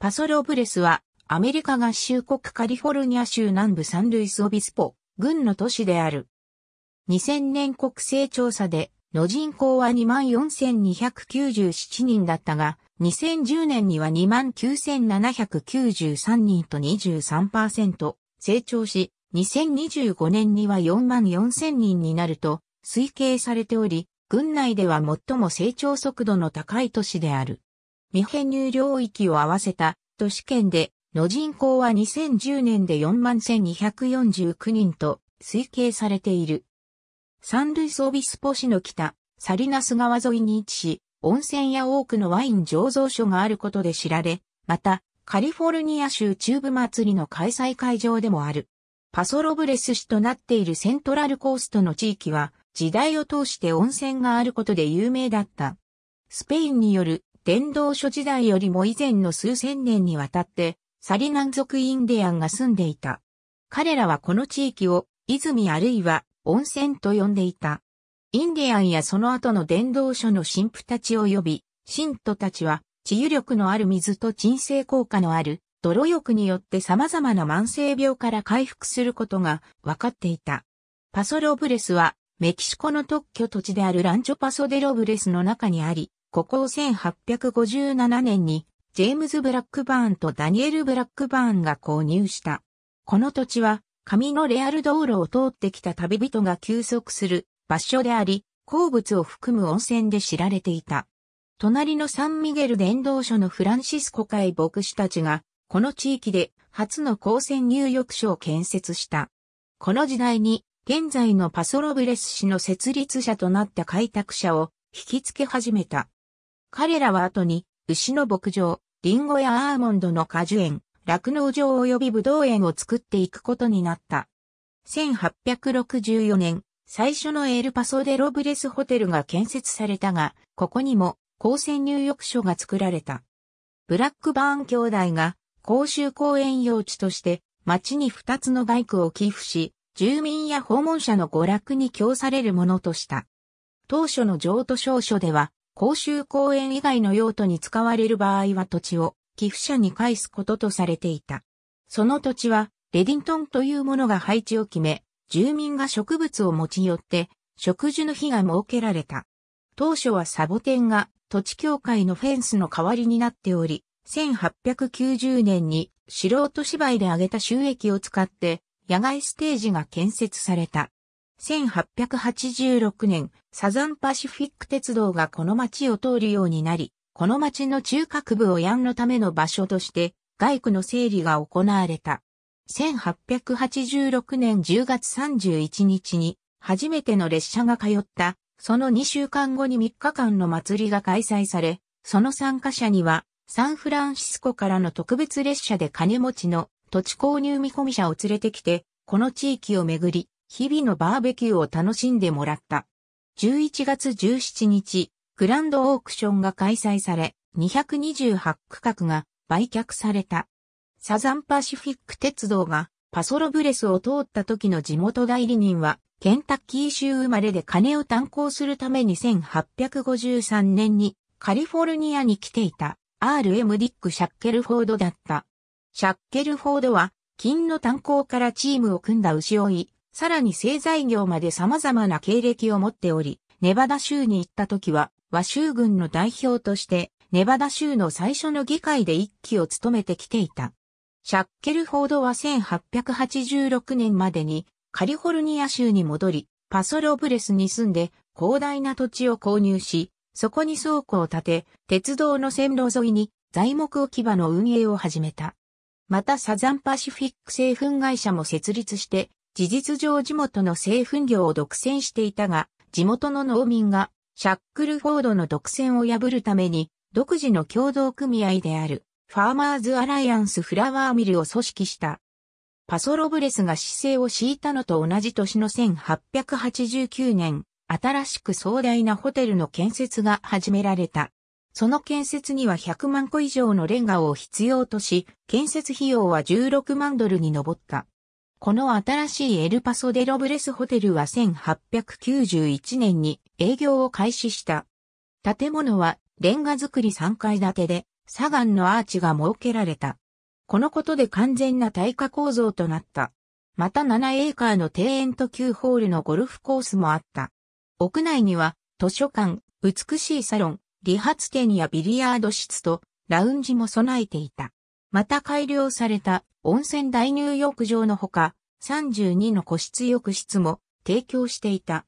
パソロブレスは、アメリカ合衆国カリフォルニア州南部サンルイスオビスポ、郡の都市である。2000年国勢調査で、の人口は24,297人だったが、2010年には29,793人と23%成長し、2025年には44,000人になると推計されており、郡内では最も成長速度の高い都市である。未編入領域を合わせた都市圏での人口は2010年で41,249人と推計されている。サンルイスオビスポ市の北、サリナス川沿いに位置し、温泉や多くのワイン醸造所があることで知られ、また、カリフォルニア州中部祭りの開催会場でもある。パソロブレス市となっているセントラルコーストの地域は、時代を通して温泉があることで有名だった。スペインによる伝道書時代よりも以前の数千年にわたって、サリナン族インディアンが住んでいた。彼らはこの地域を、泉あるいは温泉と呼んでいた。インディアンやその後の伝道書の神父たち及び、神徒たちは、治癒力のある水と鎮静効果のある泥浴によって様々な慢性病から回復することが分かっていた。パソロブレスはメキシコの特許土地であるランチョパソデロブレスの中にあり、ここを1857年にジェームズ・ブラックバーンとダニエル・ブラックバーンが購入した。この土地は、紙のレアル道路を通ってきた旅人が休息する場所であり、鉱物を含む温泉で知られていた。隣のサンミゲル伝道所のフランシスコ会牧師たちが、この地域で初の高専入浴所を建設した。この時代に、現在のパソロブレス市の設立者となった開拓者を引き付け始めた。彼らは後に、牛の牧場、リンゴやアーモンドの果樹園、酪農場及び武道園を作っていくことになった。1864年、最初のエルパソデロブレスホテルが建設されたが、ここにも公選入浴所が作られた。ブラックバーン兄弟が公衆公園用地として町に2つのバイクを寄付し、住民や訪問者の娯楽に供されるものとした。当初の譲渡証書では、公衆公園以外の用途に使われる場合は土地を寄付者に返すこととされていた。その土地は、レディントンというものが配置を決め、住民が植物を持ち寄って、植樹の日が設けられた。当初はサボテンが土地協会のフェンスの代わりになっており、1890年に素人芝居で挙げた収益を使って野外ステージが建設された。1886年、サザンパシフィック鉄道がこの町を通るようになり、この町の中核部をヤンのための場所として、外区の整理が行われた。1886年10月31日に、初めての列車が通った、その2週間後に3日間の祭りが開催され、その参加者には、サンフランシスコからの特別列車で金持ちの土地購入見込み者を連れてきて、この地域をめぐり、日々のバーベキューを楽しんでもらった。11月17日、グランドオークションが開催され、228区画が売却された。サザンパシフィック鉄道がパソロブレスを通った時の地元代理人は、ケンタッキー州生まれで金を担鉱するために1853年にカリフォルニアに来ていた RM ディック・シャッケルフォードだった。シャッケルフォードは金の炭鉱からチームを組んだ牛追い、さらに製材業まで様々な経歴を持っており、ネバダ州に行った時は、和州軍の代表として、ネバダ州の最初の議会で一期を務めてきていた。シャッケルフォードは1886年までにカリフォルニア州に戻り、パソロブレスに住んで広大な土地を購入し、そこに倉庫を建て、鉄道の線路沿いに材木置き場の運営を始めた。またサザンパシフィック製粉会社も設立して、事実上地元の製粉業を独占していたが、地元の農民がシャックルフォードの独占を破るために、独自の共同組合である、ファーマーズ・アライアンス・フラワーミルを組織した。パソロブレスが姿勢を敷いたのと同じ年の1889年、新しく壮大なホテルの建設が始められた。その建設には100万個以上のレンガを必要とし、建設費用は16万ドルに上った。この新しいエルパソデロブレスホテルは1891年に営業を開始した。建物はレンガ造り3階建てで、左岸のアーチが設けられた。このことで完全な耐火構造となった。また7エーカーの庭園と9ホールのゴルフコースもあった。屋内には図書館、美しいサロン、理髪店やビリヤード室とラウンジも備えていた。また改良された温泉大入浴場のほか、32の個室浴室も提供していた。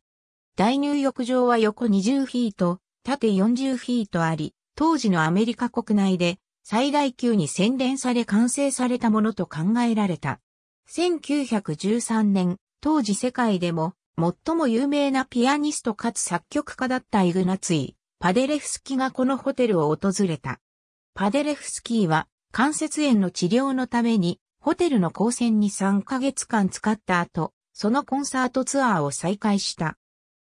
大入浴場は横20フィート、縦40フィートあり、当時のアメリカ国内で最大級に洗練され完成されたものと考えられた。1913年、当時世界でも最も有名なピアニストかつ作曲家だったイグナツイ、パデレフスキがこのホテルを訪れた。パデレフスキーは関節炎の治療のために、ホテルの光線に3ヶ月間使った後、そのコンサートツアーを再開した。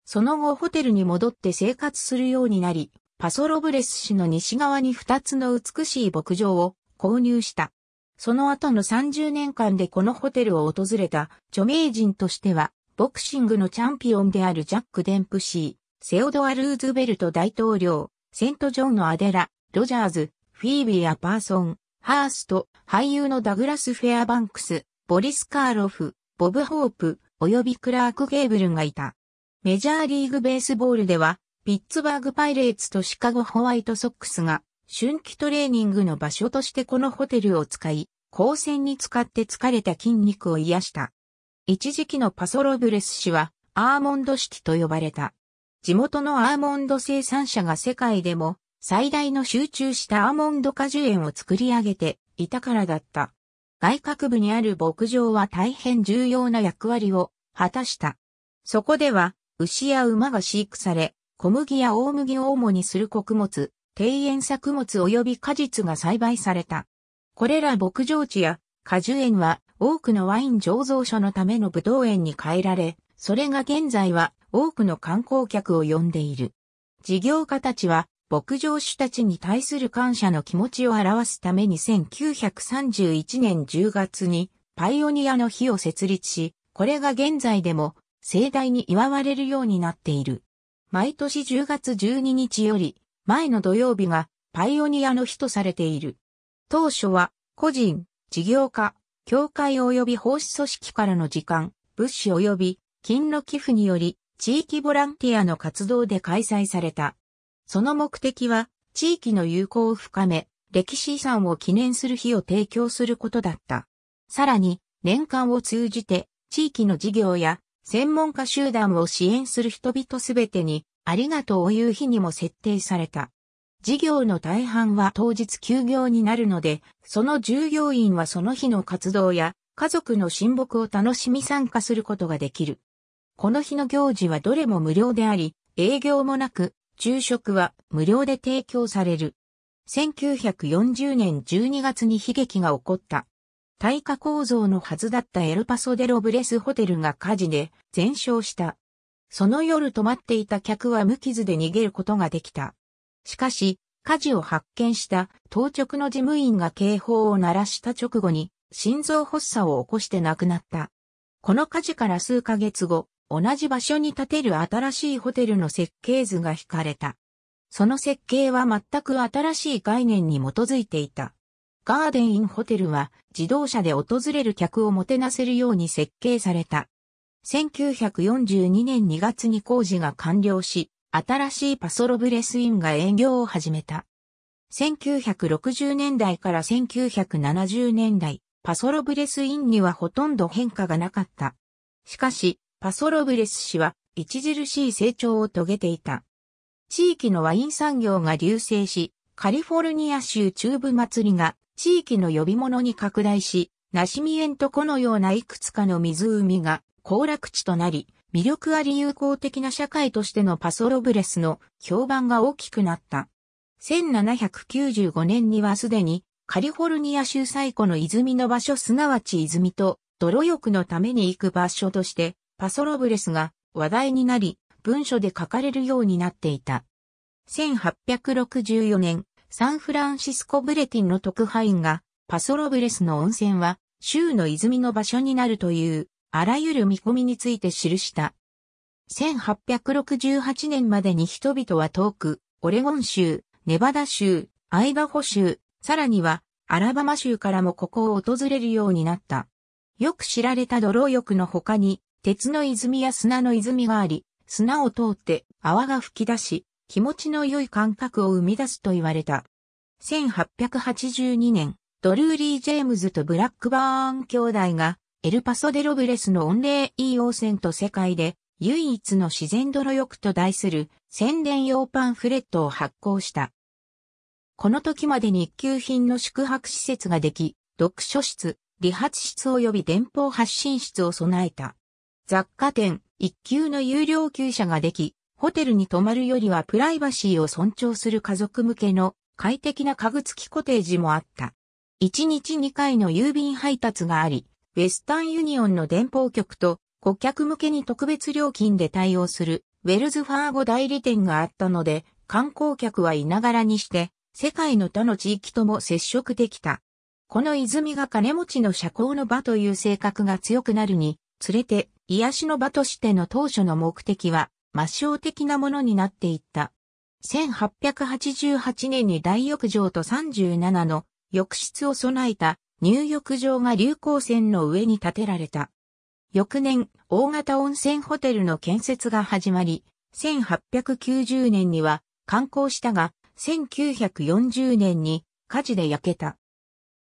その後ホテルに戻って生活するようになり、パソロブレス市の西側に2つの美しい牧場を購入した。その後の30年間でこのホテルを訪れた著名人としては、ボクシングのチャンピオンであるジャック・デンプシー、セオドア・ルーズベルト大統領、セント・ジョンのアデラ、ロジャーズ、フィービー・アパーソン、ハースト、俳優のダグラス・フェアバンクス、ボリス・カーロフ、ボブ・ホープ、及びクラーク・ゲーブルンがいた。メジャーリーグベースボールでは、ピッツバーグ・パイレーツとシカゴ・ホワイトソックスが、春季トレーニングの場所としてこのホテルを使い、光線に使って疲れた筋肉を癒した。一時期のパソロブレス氏は、アーモンド式と呼ばれた。地元のアーモンド生産者が世界でも最大の集中したアーモンド果樹園を作り上げていたからだった。外郭部にある牧場は大変重要な役割を果たした。そこでは牛や馬が飼育され、小麦や大麦を主にする穀物、庭園作物及び果実が栽培された。これら牧場地や果樹園は多くのワイン醸造所のための葡萄園に変えられ、それが現在は多くの観光客を呼んでいる。事業家たちは牧場主たちに対する感謝の気持ちを表すために1931年10月にパイオニアの日を設立し、これが現在でも盛大に祝われるようになっている。毎年10月12日より前の土曜日がパイオニアの日とされている。当初は個人、事業家、協会及び奉仕組織からの時間、物資及び金の寄付により地域ボランティアの活動で開催された。その目的は、地域の友好を深め、歴史遺産を記念する日を提供することだった。さらに、年間を通じて、地域の事業や、専門家集団を支援する人々すべてに、ありがとうを言う日にも設定された。事業の大半は当日休業になるので、その従業員はその日の活動や、家族の親睦を楽しみ参加することができる。この日の行事はどれも無料であり、営業もなく、昼食は無料で提供される。1940年12月に悲劇が起こった。対火構造のはずだったエルパソデロブレスホテルが火事で全焼した。その夜泊まっていた客は無傷で逃げることができた。しかし、火事を発見した当直の事務員が警報を鳴らした直後に心臓発作を起こして亡くなった。この火事から数ヶ月後、同じ場所に建てる新しいホテルの設計図が引かれた。その設計は全く新しい概念に基づいていた。ガーデンインホテルは自動車で訪れる客をもてなせるように設計された。1942年2月に工事が完了し、新しいパソロブレスインが営業を始めた。1960年代から1970年代、パソロブレスインにはほとんど変化がなかった。しかし、パソロブレス氏は著しい成長を遂げていた。地域のワイン産業が隆盛し、カリフォルニア州中部祭りが地域の呼び物に拡大し、ナシミエントこのようないくつかの湖が行楽地となり、魅力あり友好的な社会としてのパソロブレスの評判が大きくなった。1795年にはすでにカリフォルニア州最古の泉の場所すなわち泉と泥浴のために行く場所としてパソロブレスが話題になり、文書で書かれるようになっていた。1864年、サンフランシスコ・ブレティンの特派員が、パソロブレスの温泉は、州の泉の場所になるという、あらゆる見込みについて記した。1868年までに人々は遠く、オレゴン州、ネバダ州、アイバホ州、さらにはアラバマ州からもここを訪れるようになった。よく知られた泥浴の他に、鉄の泉や砂の泉があり、砂を通って泡が吹き出し、気持ちの良い感覚を生み出すと言われた。1882年、ドルーリー・ジェームズとブラックバーン兄弟が、エルパソデロブレスの御礼い。汚染と世界で、唯一の自然泥浴と題する宣伝用パンフレットを発行した。この時までに給品の宿泊施設ができ、読書室、理髪室及び電報発信室を備えた。雑貨店、一級の有料級舎ができ、ホテルに泊まるよりはプライバシーを尊重する家族向けの快適な家具付きコテージもあった。1日2回の郵便配達があり、ウェスタンユニオンの電報局と顧客向けに特別料金で対応するウェルズファーゴ代理店があったので、観光客はいながらにして、世界の他の地域とも接触できた。この泉が金持ちの社交の場という性格が強くなるにつれて癒しの場としての当初の目的は抹消的なものになっていった。1888年に大浴場と37の浴室を備えた入浴場が流行線の上に建てられた。翌年、大型温泉ホテルの建設が始まり、1890年には観光したが、1940年に火事で焼けた。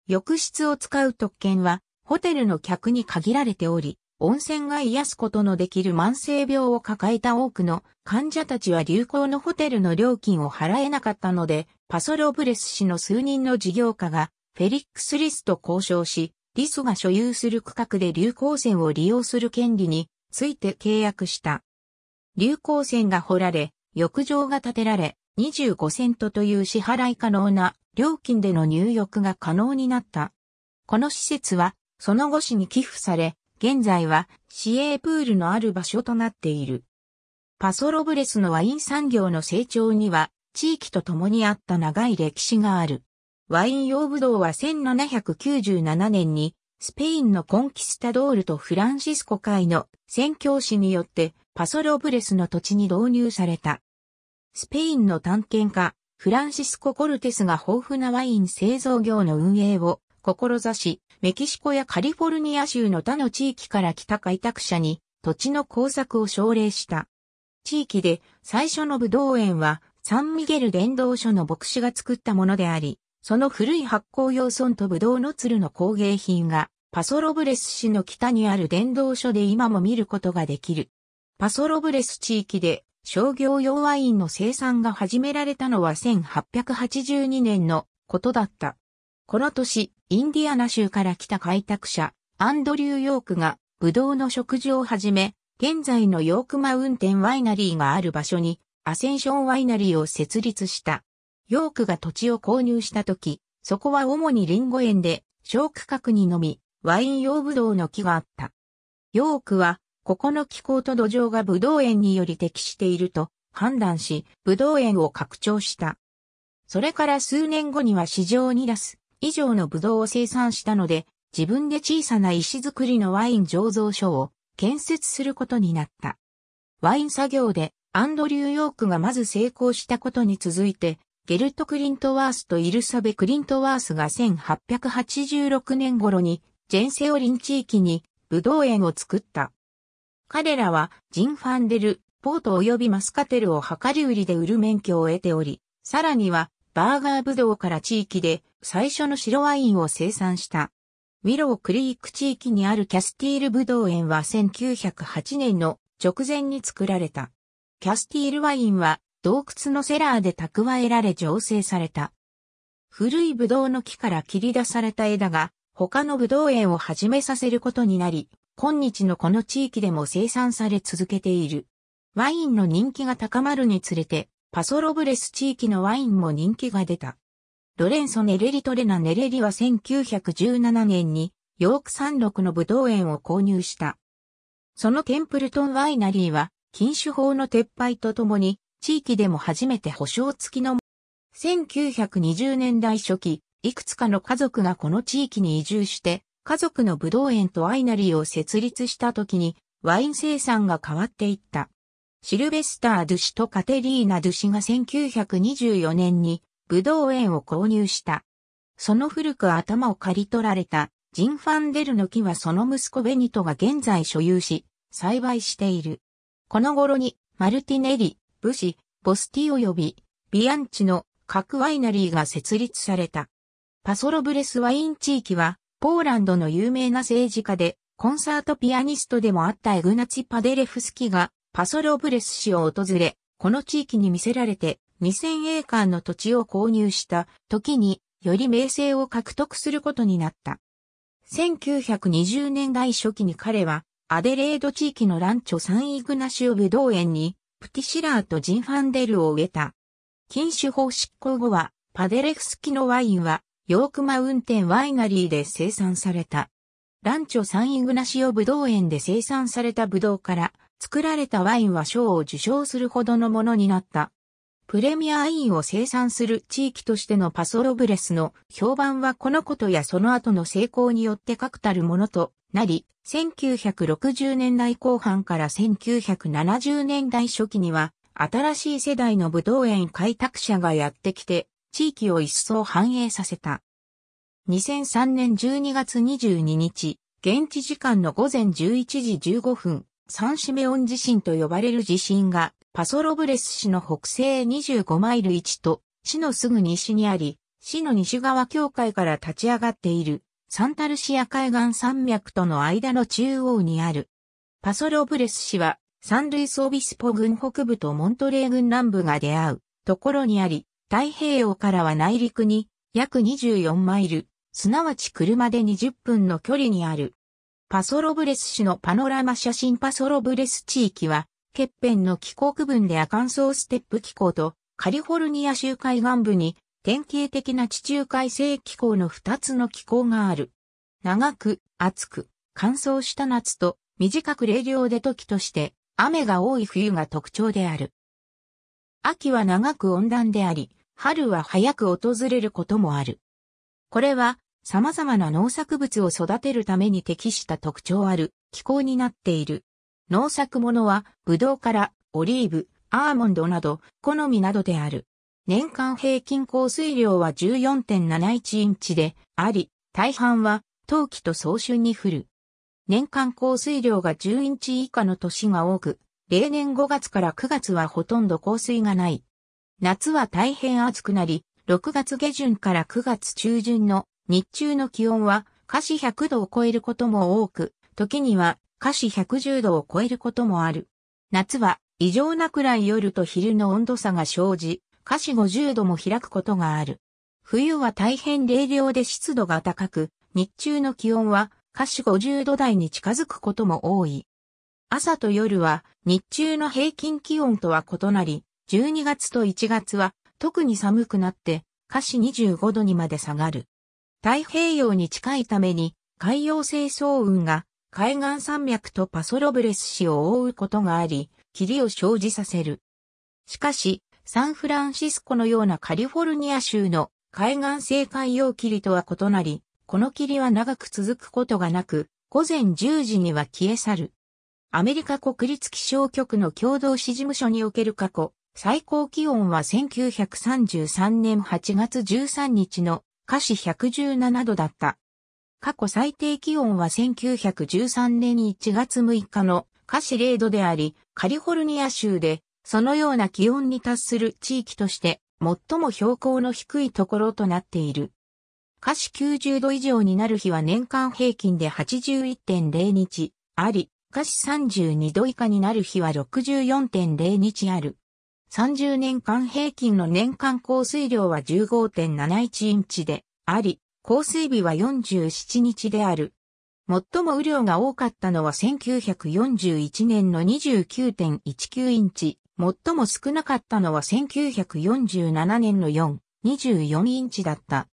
浴室を使う特権はホテルの客に限られており、温泉が癒すことのできる慢性病を抱えた多くの患者たちは流行のホテルの料金を払えなかったので、パソロブレス氏の数人の事業家がフェリックス・リスと交渉し、リスが所有する区画で流行線を利用する権利について契約した。流行線が掘られ、浴場が建てられ、25セントという支払い可能な料金での入浴が可能になった。この施設は、その後市に寄付され、現在は市営プールのある場所となっている。パソロブレスのワイン産業の成長には地域と共にあった長い歴史がある。ワイン用ブドウは1797年にスペインのコンキスタドールとフランシスコ会の宣教師によってパソロブレスの土地に導入された。スペインの探検家、フランシスコ・コルテスが豊富なワイン製造業の運営を志、メキシコやカリフォルニア州の他の地域から来た開拓者に土地の工作を奨励した。地域で最初の武道園はサンミゲル伝道所の牧師が作ったものであり、その古い発酵用村と武道の鶴の工芸品がパソロブレス市の北にある伝道所で今も見ることができる。パソロブレス地域で商業用ワインの生産が始められたのは1882年のことだった。この年、インディアナ州から来た開拓者、アンドリュー・ヨークが、ブドウの食事をはじめ、現在のヨークマウンテンワイナリーがある場所に、アセンションワイナリーを設立した。ヨークが土地を購入した時、そこは主にリンゴ園で、小区画にのみ、ワイン用ブドウの木があった。ヨークは、ここの気候と土壌がブドウ園により適していると判断し、ブドウ園を拡張した。それから数年後には市場に出す以上のブドウを生産したので、自分で小さな石造りのワイン醸造所を建設することになった。ワイン作業でアンドリュー・ヨークがまず成功したことに続いて、ゲルト・クリントワースとイルサベ・クリントワースが1886年頃にジェンセオリン地域にブドウ園を作った。彼らはジン・ファンデル、ポート及びマスカテルを量り売りで売る免許を得ており、さらにはバーガーブドウから地域で最初の白ワインを生産した。ウィロークリーク地域にあるキャスティールブドウ園は1908年の直前に作られた。キャスティールワインは洞窟のセラーで蓄えられ醸成された。古いブドウの木から切り出された枝が他のブドウ園を始めさせることになり、今日のこの地域でも生産され続けている。ワインの人気が高まるにつれて、パソロブレス地域のワインも人気が出た。ロレンソ・ネレリトレナ・ネレリは1917年にヨーク山麓のブドウ園を購入した。そのテンプルトンワイナリーは禁酒法の撤廃とともに地域でも初めて保証付きの1920年代初期、いくつかの家族がこの地域に移住して、家族のブドウ園とワイナリーを設立した時にワイン生産が変わっていった。シルベスター・ドゥシとカテリーナ・ドゥシが1924年に武道園を購入した。その古く頭を刈り取られたジン・ファンデルの木はその息子ベニトが現在所有し、栽培している。この頃にマルティネリ、武士、ボスティ及びビアンチの各ワイナリーが設立された。パソロブレスワイン地域はポーランドの有名な政治家でコンサートピアニストでもあったエグナチ・パデレフスキがパソロブレス市を訪れ、この地域に見せられて2000エーの土地を購入した時により名声を獲得することになった。1920年代初期に彼はアデレード地域のランチョサンイグナシオブドウ園にプティシラーとジンファンデルを植えた。禁酒法執行後はパデレフスキのワインはヨークマウンテンワイナリーで生産された。ランチョサンイグナシオブドウ園で生産されたブドウから作られたワインは賞を受賞するほどのものになった。プレミアインを生産する地域としてのパソロブレスの評判はこのことやその後の成功によって確たるものとなり、1960年代後半から1970年代初期には、新しい世代の武道園開拓者がやってきて、地域を一層繁栄させた。2003年12月22日、現地時間の午前11時15分、サンシメオン地震と呼ばれる地震が、パソロブレス市の北西25マイル位置と、市のすぐ西にあり、市の西側境界から立ち上がっている、サンタルシア海岸山脈との間の中央にある。パソロブレス市は、サンルイスオビスポ群北部とモントレー群南部が出会うところにあり、太平洋からは内陸に約24マイル、すなわち車で20分の距離にあるパソロブレス市のパノラマ写真パソロブレス地域は、欠片の気候区分でアカンソーステップ気候とカリフォルニア州海岸部に典型的な地中海性気候の2つの気候がある。長く、暑く、乾燥した夏と短く冷涼で時として雨が多い冬が特徴である。秋は長く温暖であり、春は早く訪れることもある。これは様々な農作物を育てるために適した特徴ある気候になっている。農作物は、ブドウからオリーブ、アーモンドなど、好みなどである。年間平均降水量は14.71インチであり、大半は冬季と早春に降る。年間降水量が10インチ以下の年が多く、例年5月から9月はほとんど降水がない。夏は大変暑くなり、6月下旬から9月中旬の日中の気温は華氏100度を超えることも多く、時には華氏110度を超えることもある。夏は異常なくらい夜と昼の温度差が生じ、華氏50度も開くことがある。冬は大変冷涼で湿度が高く、日中の気温は華氏50度台に近づくことも多い。朝と夜は日中の平均気温とは異なり、12月と1月は特に寒くなって華氏25度にまで下がる。太平洋に近いために、海洋清掃雲が海岸山脈とパソロブレス市を覆うことがあり、霧を生じさせる。しかし、サンフランシスコのようなカリフォルニア州の海岸性海洋霧とは異なり、この霧は長く続くことがなく、午前10時には消え去る。アメリカ国立気象局の共同市事務所における過去、最高気温は1933年8月13日の華氏117度だった。過去最低気温は1913年1月6日の華氏0度であり、カリフォルニア州でそのような気温に達する地域として最も標高の低いところとなっている。華氏90度以上になる日は年間平均で81.0日あり、華氏32度以下になる日は64.0日ある。30年間平均の年間降水量は15.71インチであり、降水日は47日である。最も雨量が多かったのは1941年の29.19インチ、最も少なかったのは1947年の4、24インチだった。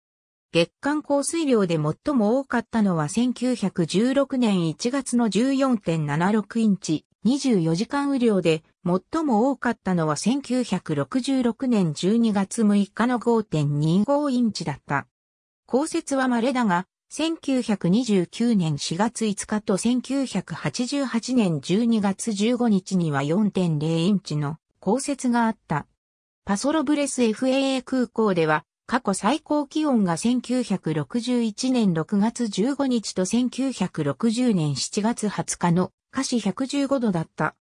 月間降水量で最も多かったのは1916年1月の14.76インチ、24時間雨量で最も多かったのは1966年12月6日の5.25インチだった。降雪は稀だが、1929年4月5日と1988年12月15日には4.0インチの降雪があった。パソロブレス FAA 空港では過去最高気温が1961年6月15日と1960年7月20日の華氏115度だった。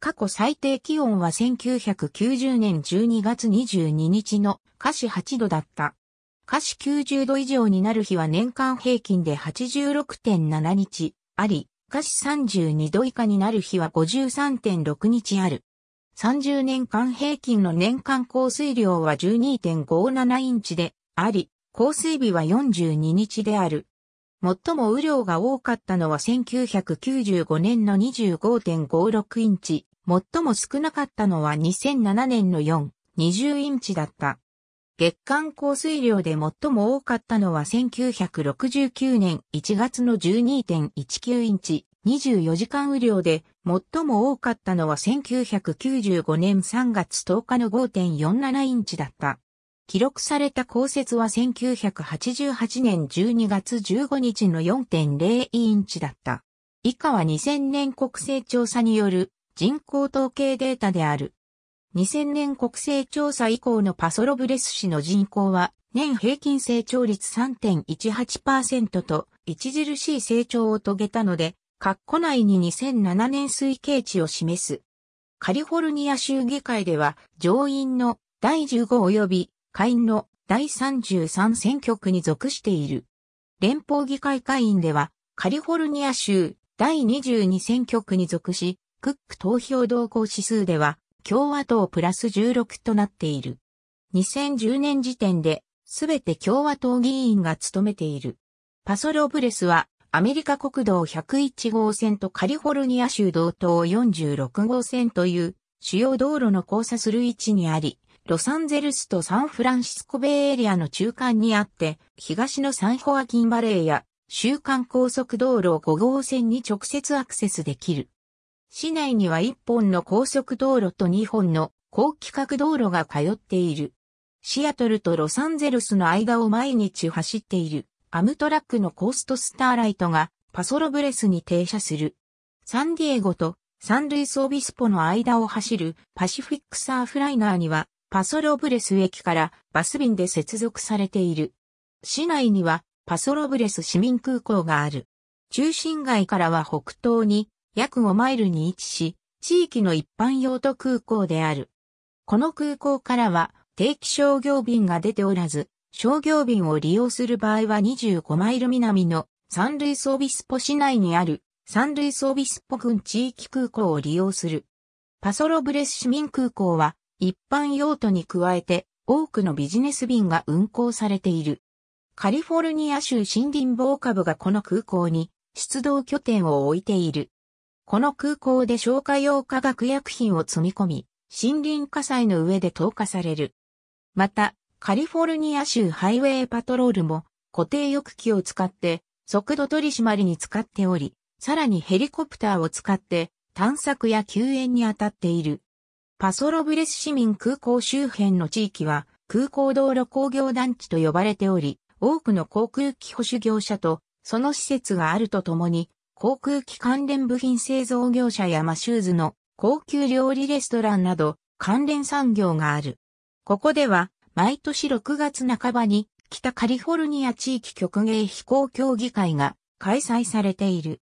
過去最低気温は1990年12月22日の華氏8度だった。華氏90度以上になる日は年間平均で86.7日あり、華氏32度以下になる日は53.6日ある。30年間平均の年間降水量は12.57インチであり、降水日は42日である。最も雨量が多かったのは1995年の25.56インチ、最も少なかったのは2007年の4、20インチだった。月間降水量で最も多かったのは1969年1月の12.19インチ、24時間雨量で最も多かったのは1995年3月10日の5.47インチだった。記録された降雪は1988年12月15日の4.0インチだった。以下は2000年国勢調査による人口統計データである。2000年国勢調査以降のパソロブレス市の人口は年平均成長率3.18%と著しい成長を遂げたので括弧内に2007年推計値を示す。カリフォルニア州議会では上院の第15及び下院の第33選挙区に属している。連邦議会会員ではカリフォルニア州第22選挙区に属し、クック投票動向指数では共和党プラス16となっている。2010年時点で、すべて共和党議員が務めている。パソロブレスはアメリカ国道101号線とカリフォルニア州道東46号線という主要道路の交差する位置にあり、ロサンゼルスとサンフランシスコベイエリアの中間にあって、東のサンホアキンバレーや週間高速道路5号線に直接アクセスできる。市内には1本の高速道路と2本の高規格道路が通っている。シアトルとロサンゼルスの間を毎日走っている。アムトラックのコーストスターライトがパソロブレスに停車する。サンディエゴとサンルイスオビスポの間を走るパシフィックサーフライナーにはパソロブレス駅からバス便で接続されている。市内にはパソロブレス市民空港がある。中心街からは北東に約5マイルに位置し、地域の一般用途空港である。この空港からは定期商業便が出ておらず、商業便を利用する場合は25マイル南のサンルイスオビスポ市内にあるサンルイスオビスポ郡地域空港を利用する。パソロブレス市民空港は一般用途に加えて多くのビジネス便が運航されている。カリフォルニア州森林防火部がこの空港に出動拠点を置いている。この空港で消火用化学薬品を積み込み、森林火災の上で投下される。また、カリフォルニア州ハイウェイパトロールも固定翼機を使って速度取り締まりに使っており、さらにヘリコプターを使って探索や救援に当たっている。パソロブレス市民空港周辺の地域は空港道路工業団地と呼ばれており、多くの航空機保守業者とその施設があるとともに、航空機関連部品製造業者やマシューズの高級料理レストランなど関連産業がある。ここでは毎年6月半ばに北カリフォルニア地域曲芸飛行協議会が開催されている。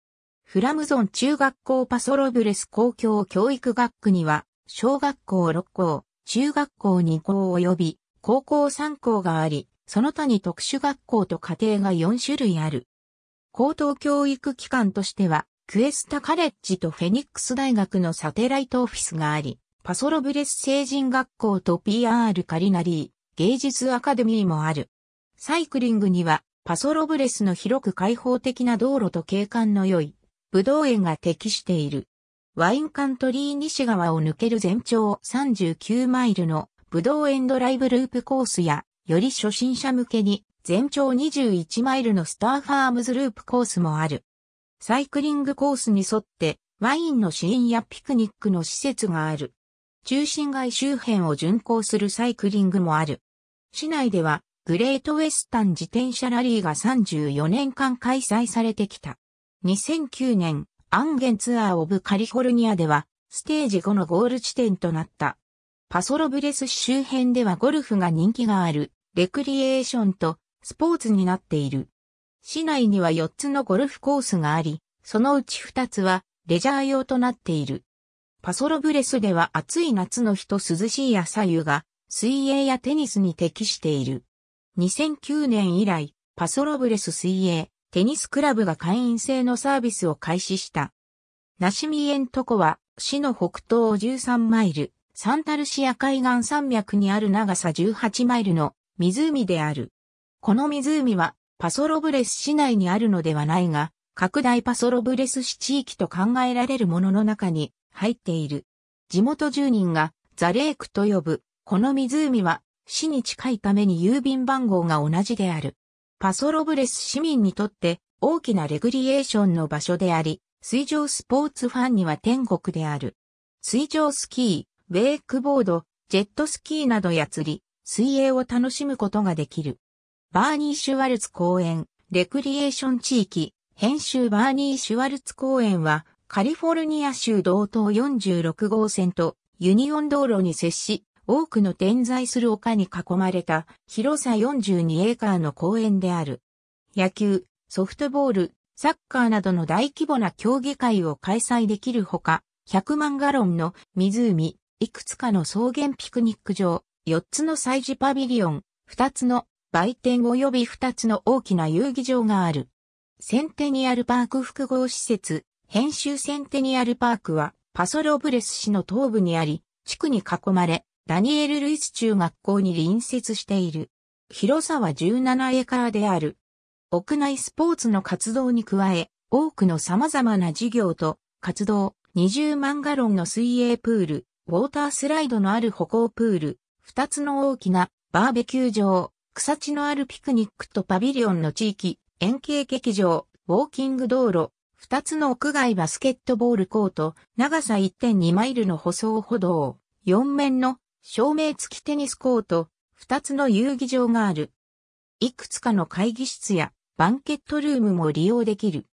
フラムゾン中学校パソロブレス公共教育学区には、小学校6校、中学校2校及び高校3校があり、その他に特殊学校と家庭が4種類ある。高等教育機関としては、クエスタカレッジとフェニックス大学のサテライトオフィスがあり、パソロブレス成人学校と PR カリナリー芸術アカデミーもある。サイクリングにはパソロブレスの広く開放的な道路と景観の良い武道園が適している。ワインカントリー西側を抜ける全長39マイルの武道園ドライブループコースやより初心者向けに全長21マイルのスターファームズループコースもある。サイクリングコースに沿ってワインの試飲やピクニックの施設がある。中心街周辺を巡行するサイクリングもある。市内では、グレートウェスタン自転車ラリーが34年間開催されてきた。2009年、アンゲンツアーオブカリフォルニアでは、ステージ5のゴール地点となった。パソロブレス周辺ではゴルフが人気がある、レクリエーションとスポーツになっている。市内には4つのゴルフコースがあり、そのうち2つはレジャー用となっている。パソロブレスでは暑い夏の日と涼しい朝夕が水泳やテニスに適している。2009年以来、パソロブレス水泳、テニスクラブが会員制のサービスを開始した。ナシミエントコは、市の北東13マイル、サンタルシア海岸山脈にある長さ18マイルの湖である。この湖は、パソロブレス市内にあるのではないが、拡大パソロブレス市地域と考えられるものの中に入っている。地元住人がザレークと呼ぶ、この湖は市に近いために郵便番号が同じである。パソロブレス市民にとって大きなレクリエーションの場所であり、水上スポーツファンには天国である。水上スキー、ウェイクボード、ジェットスキーなどや釣り、水泳を楽しむことができる。バーニー・シュワルツ公園、レクリエーション地域、編集バーニー・シュワルツ公園は、カリフォルニア州道東46号線とユニオン道路に接し、多くの点在する丘に囲まれた広さ42エーカーの公園である。野球、ソフトボール、サッカーなどの大規模な競技会を開催できるほか、100万ガロンの湖、いくつかの草原ピクニック場、4つの祭事パビリオン、2つの売店及び2つの大きな遊技場がある。センテニアルパーク複合施設、編集センテニアルパークは、パソロブレス市の東部にあり、地区に囲まれ、ダニエル・ルイス中学校に隣接している。広さは17エカーである。屋内スポーツの活動に加え、多くの様々な事業と活動、20万ガロンの水泳プール、ウォータースライドのある歩行プール、2つの大きなバーベキュー場、草地のあるピクニックとパビリオンの地域、円形劇場、ウォーキング道路、二つの屋外バスケットボールコート、長さ1.2マイルの舗装歩道、4面の照明付きテニスコート、二つの遊技場がある。いくつかの会議室やバンケットルームも利用できる。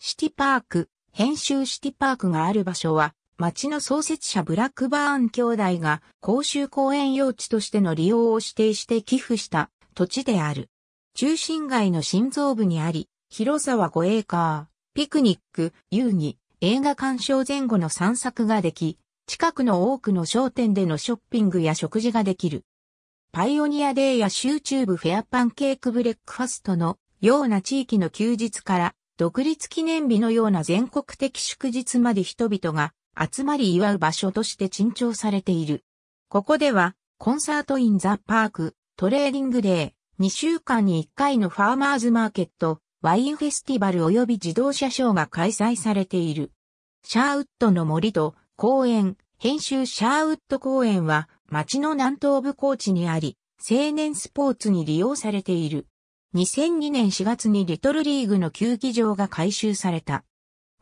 シティパーク、編集シティパークがある場所は、町の創設者ブラックバーン兄弟が公衆公園用地としての利用を指定して寄付した土地である。中心街の心臓部にあり、広さは5エーカピクニック、遊戯、映画鑑賞前後の散策ができ、近くの多くの商店でのショッピングや食事ができる。パイオニアデーやシューチューブフェアパンケークブレックファストのような地域の休日から独立記念日のような全国的祝日まで人々が集まり祝う場所として珍重されている。ここではコンサートインザパーク、トレーディングデー、2週間に1回のファーマーズマーケット、ワインフェスティバル及び自動車ショーが開催されている。シャーウッドの森と公園、編集シャーウッド公園は町の南東部高地にあり、青年スポーツに利用されている。2002年4月にリトルリーグの球技場が改修された。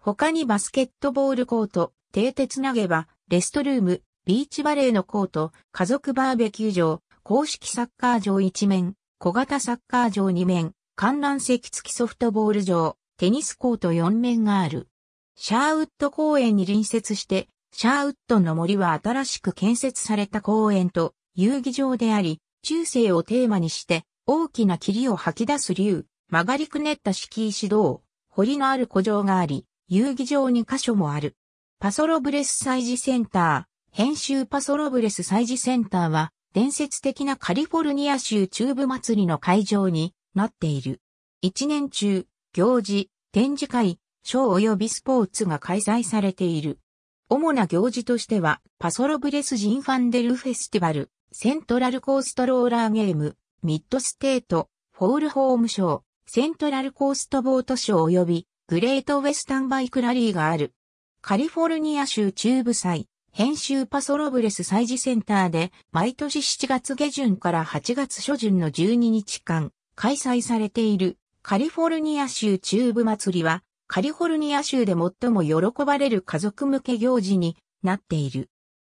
他にバスケットボールコート、蹄鉄投げ場、レストルーム、ビーチバレーのコート、家族バーベキュー場、公式サッカー場1面、小型サッカー場2面、観覧席付きソフトボール場、テニスコート4面がある。シャーウッド公園に隣接して、シャーウッドの森は新しく建設された公園と遊技場であり、中世をテーマにして大きな霧を吐き出す竜、曲がりくねった敷石道、堀のある古城があり、遊技場に箇所もある。パソロブレス祭事センター、編集パソロブレス祭事センターは、伝説的なカリフォルニア州中部祭りの会場になっている。一年中、行事、展示会、ショー及びスポーツが開催されている。主な行事としては、パソロブレスジンファンデルフェスティバル、セントラルコーストローラーゲーム、ミッドステート、フォールホームショー、セントラルコーストボートショー及び、グレートウェスタンバイクラリーがある。カリフォルニア州中部祭、編集パソロブレス祭事センターで、毎年7月下旬から8月初旬の12日間、開催されているカリフォルニア州中部祭りはカリフォルニア州で最も喜ばれる家族向け行事になっている。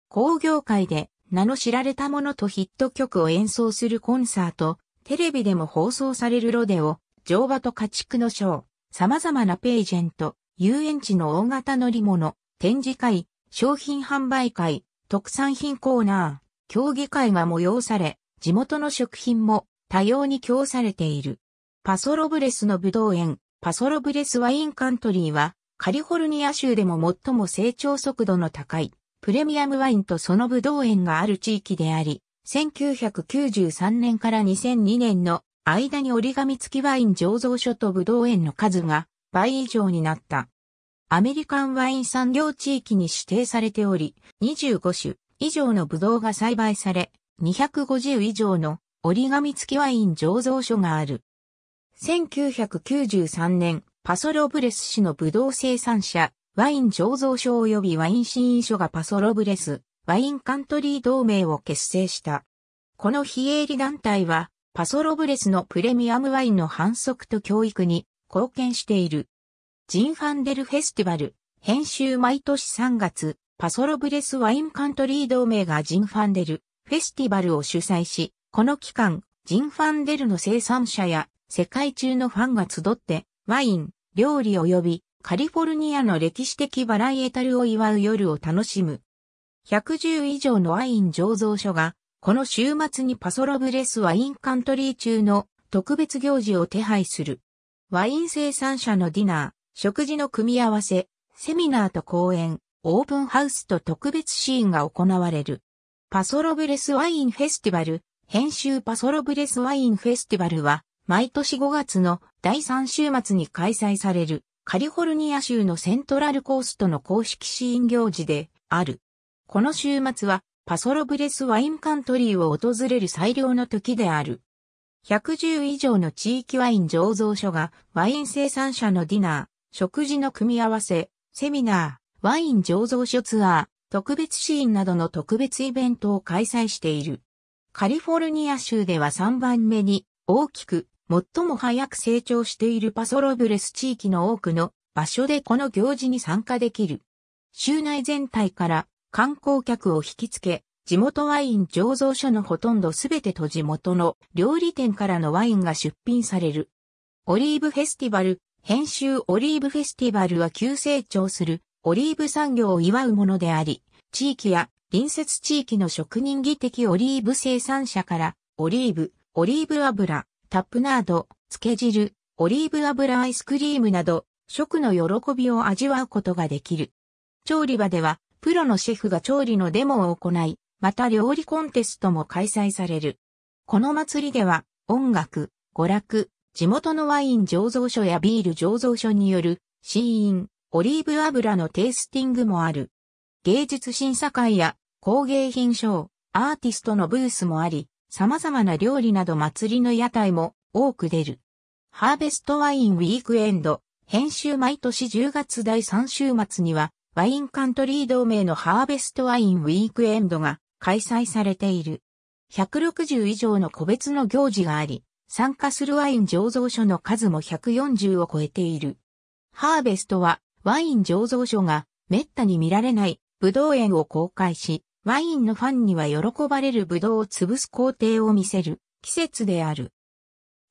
工業界で名の知られたものとヒット曲を演奏するコンサート、テレビでも放送されるロデオ、乗馬と家畜のショー、様々なページェント、遊園地の大型乗り物、展示会、商品販売会、特産品コーナー、競技会が催され、地元の食品も多様に供されている。パソロブレスのブドウ園、パソロブレスワインカントリーは、カリフォルニア州でも最も成長速度の高い、プレミアムワインとそのブドウ園がある地域であり、1993年から2002年の間に折り紙付きワイン醸造所とブドウ園の数が倍以上になった。アメリカンワイン産業地域に指定されており、25種以上のブドウが栽培され、250以上の折り紙付きワイン醸造所がある。1993年、パソロブレス市のブドウ生産者、ワイン醸造所及びワイン新飲所がパソロブレス、ワインカントリー同盟を結成した。この非営利団体は、パソロブレスのプレミアムワインの反則と教育に貢献している。ジンファンデルフェスティバル、編集毎年3月、パソロブレスワインカントリー同盟がジンファンデル、フェスティバルを主催し、この期間、ジンファンデルの生産者や世界中のファンが集って、ワイン、料理及びカリフォルニアの歴史的バラエタルを祝う夜を楽しむ。110以上のワイン醸造所が、この週末にパソロブレスワインカントリー中の特別行事を手配する。ワイン生産者のディナー、食事の組み合わせ、セミナーと講演、オープンハウスと特別シーンが行われる。パソロブレスワインフェスティバル、編集パソロブレスワインフェスティバルは、毎年5月の第3週末に開催される、カリフォルニア州のセントラルコーストの公式シーン行事である。この週末は、パソロブレスワインカントリーを訪れる最良の時である。110以上の地域ワイン醸造所が、ワイン生産者のディナー、食事の組み合わせ、セミナー、ワイン醸造所ツアー、特別シーンなどの特別イベントを開催している。カリフォルニア州では3番目に大きく最も早く成長しているパソロブレス地域の多くの場所でこの行事に参加できる。州内全体から観光客を引きつけ、地元ワイン醸造所のほとんどすべてと地元の料理店からのワインが出品される。オリーブフェスティバル、編集オリーブフェスティバルは急成長するオリーブ産業を祝うものであり、地域や隣接地域の職人技的オリーブ生産者から、オリーブ、オリーブ油、タップナード、漬け汁、オリーブ油アイスクリームなど、食の喜びを味わうことができる。調理場では、プロのシェフが調理のデモを行い、また料理コンテストも開催される。この祭りでは、音楽、娯楽、地元のワイン醸造所やビール醸造所による、シーン、オリーブ油のテイスティングもある。芸術審査会や工芸品賞、アーティストのブースもあり、様々な料理など祭りの屋台も多く出る。ハーベストワインウィークエンド、編集毎年10月第3週末には、ワインカントリー同盟のハーベストワインウィークエンドが開催されている。160以上の個別の行事があり、参加するワイン醸造所の数も140を超えている。ハーベストはワイン醸造所が滅多に見られないぶどう園を公開し、ワインのファンには喜ばれるぶどうを潰す工程を見せる季節である。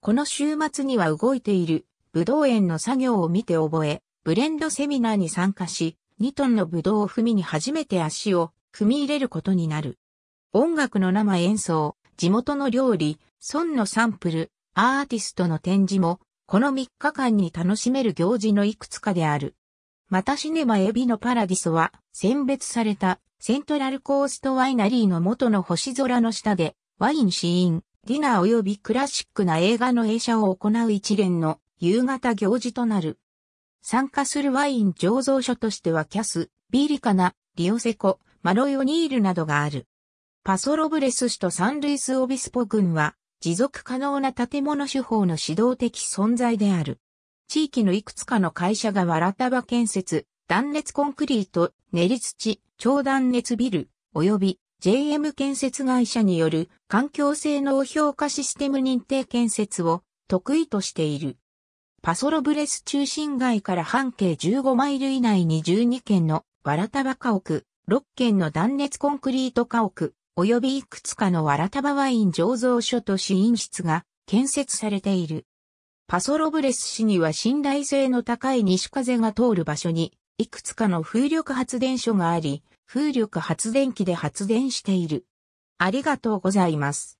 この週末には動いているぶどう園の作業を見て覚え、ブレンドセミナーに参加し、2トンのぶどうを踏みに初めて足を踏み入れることになる。音楽の生演奏、地元の料理、村のサンプル、アーティストの展示も、この3日間に楽しめる行事のいくつかである。またシネマエビのパラディソは、選別された、セントラルコーストワイナリーの元の星空の下で、ワインシーン、ディナー及びクラシックな映画の映写を行う一連の夕方行事となる。参加するワイン醸造所としてはキャス、ビーリカナ、リオセコ、マロヨニールなどがある。パソロブレス市とサンルイス・オビスポ郡は、持続可能な建物手法の指導的存在である。地域のいくつかの会社がわらたば建設、断熱コンクリート、練り土、超断熱ビル、及び JM 建設会社による環境性能評価システム認定建設を得意としている。パソロブレス中心街から半径15マイル以内に12件のわらたば家屋、6件の断熱コンクリート家屋、及びいくつかのわらたばワイン醸造所と試飲室が建設されている。パソロブレス市には信頼性の高い西風が通る場所に、いくつかの風力発電所があり、風力発電機で発電している。ありがとうございます。